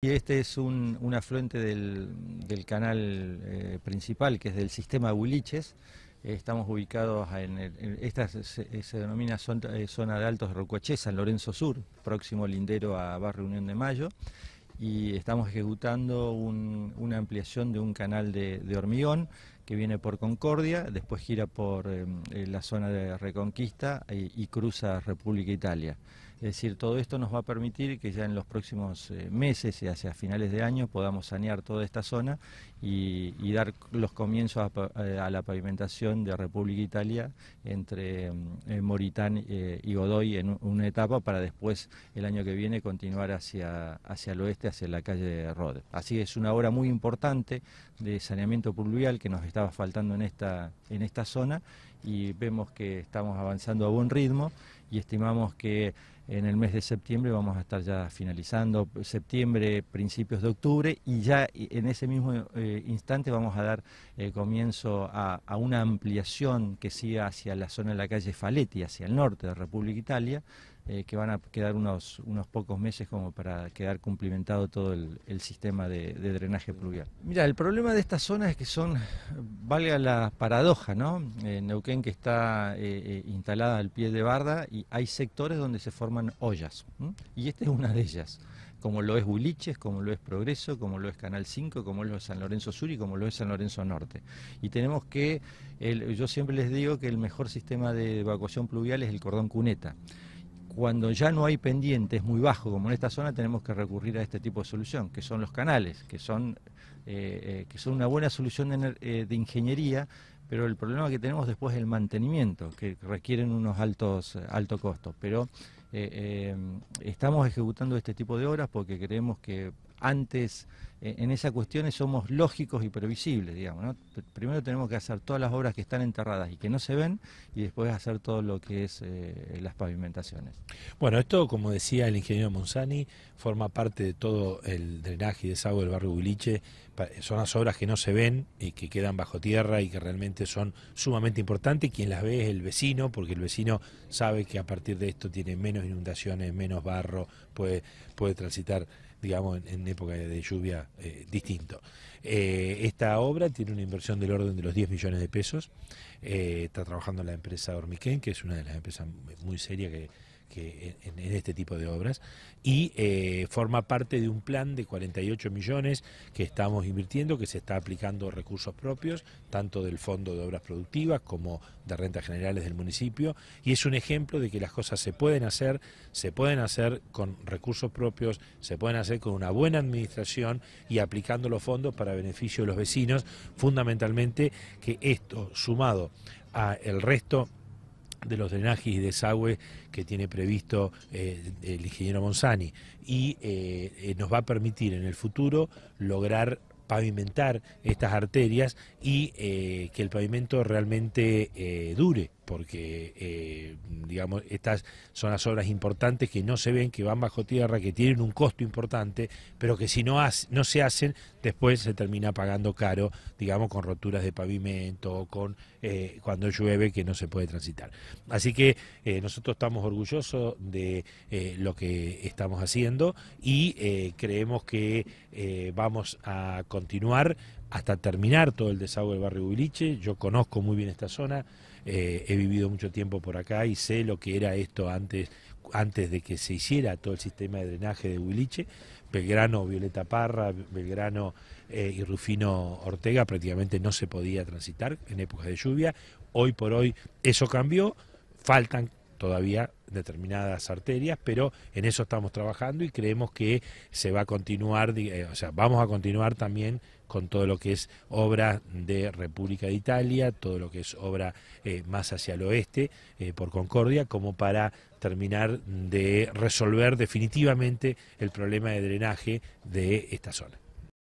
este es un, afluente del, canal eh, principal, que es del sistema de eh, estamos ubicados en, el, esta se, eh, denomina zona de Altos Rocuachez, San Lorenzo Sur, próximo lindero a Barrio Unión de Mayo. Y estamos ejecutando una ampliación de un canal de hormigón que viene por Concordia, después gira por eh, eh, la zona de Reconquista y, cruza República Italia. Es decir, todo esto nos va a permitir que ya en los próximos eh, meses y hacia finales de año podamos sanear toda esta zona y, dar los comienzos a, la pavimentación de República Italia entre mm, Moritán y Godoy en una etapa para después el año que viene continuar hacia, hacia el oeste, hacia la calle Rode. Así que es una obra muy importante de saneamiento pluvial que nos está estaba faltando en esta, en esta zona y vemos que estamos avanzando a buen ritmo y estimamos que en el mes de septiembre vamos a estar ya finalizando septiembre, principios de octubre y ya en ese mismo eh, instante vamos a dar eh, comienzo a, a, una ampliación que siga hacia la zona de la calle Faletti, hacia el norte de República Italia, eh, que van a quedar unos, pocos meses como para quedar cumplimentado todo el, sistema de, drenaje pluvial. Mira, el problema de estas zonas es que son, valga la paradoja, ¿no? Neuquén que está eh, eh, instalada al pie de barda y hay sectores donde se forman ollas, y esta es una de ellas como lo es Buliches, como lo es Progreso, como lo es Canal 5, como lo es San Lorenzo Sur y como lo es San Lorenzo Norte. Y tenemos que, yo siempre les digo que el mejor sistema de evacuación pluvial es el cordón cuneta cuando ya no hay pendientes muy bajo, como en esta zona, tenemos que recurrir a este tipo de solución, que son los canales, que son, eh, eh, que son una buena solución de, eh, de, ingeniería, pero el problema que tenemos después es el mantenimiento, que requieren unos altos alto costos. Pero eh, eh, estamos ejecutando este tipo de obras porque creemos que antes eh, en esas cuestiones somos lógicos y previsibles, digamos. ¿no? Primero tenemos que hacer todas las obras que están enterradas y que no se ven y después hacer todo lo que es las pavimentaciones. Bueno, esto, como decía el ingeniero Monsani, forma parte de todo el drenaje y desagüe del barrio Buliche. Son las obras que no se ven y que quedan bajo tierra y que realmente son sumamente importantes. Quien las ve es el vecino, porque el vecino sabe que a partir de esto tiene menos inundaciones, menos barro, puede, puede transitar, digamos, en, época de lluvia eh, distinto. Eh, esta obra tiene una inversión del orden de los 10 millones de pesos. Eh, está trabajando la empresa Hormiquén, que es una de las empresas muy serias que en, este tipo de obras y eh, forma parte de un plan de 48 millones que estamos invirtiendo, que se está aplicando recursos propios, tanto del Fondo de Obras Productivas como de rentas generales del municipio y es un ejemplo de que las cosas se pueden hacer, se pueden hacer con recursos propios, se pueden hacer con una buena administración y aplicando los fondos para beneficio de los vecinos, fundamentalmente que esto sumado a el resto de los drenajes y desagües que tiene previsto eh, el ingeniero Monsani y eh, eh, nos va a permitir en el futuro lograr pavimentar estas arterias y que el pavimento realmente dure porque eh, digamos estas son las obras importantes que no se ven, que van bajo tierra, que tienen un costo importante, pero que si no, no se hacen, después se termina pagando caro, digamos, con roturas de pavimento, con eh, cuando llueve que no se puede transitar. Así que eh, nosotros estamos orgullosos de lo que estamos haciendo y creemos que vamos a continuar hasta terminar todo el desagüe del barrio Ubiliche. Yo conozco muy bien esta zona, eh, he vivido mucho tiempo por acá y sé lo que era esto antes, antes de que se hiciera todo el sistema de drenaje de Ubiliche. Belgrano, Violeta Parra, Belgrano eh, y Rufino Ortega prácticamente no se podía transitar en épocas de lluvia. Hoy por hoy eso cambió, faltan todavía determinadas arterias, pero en eso estamos trabajando y creemos que se va a continuar, eh, o sea, vamos a continuar también con todo lo que es obra de República de Italia, todo lo que es obra eh, más hacia el oeste, eh, por Concordia, como para terminar de resolver definitivamente el problema de drenaje de esta zona.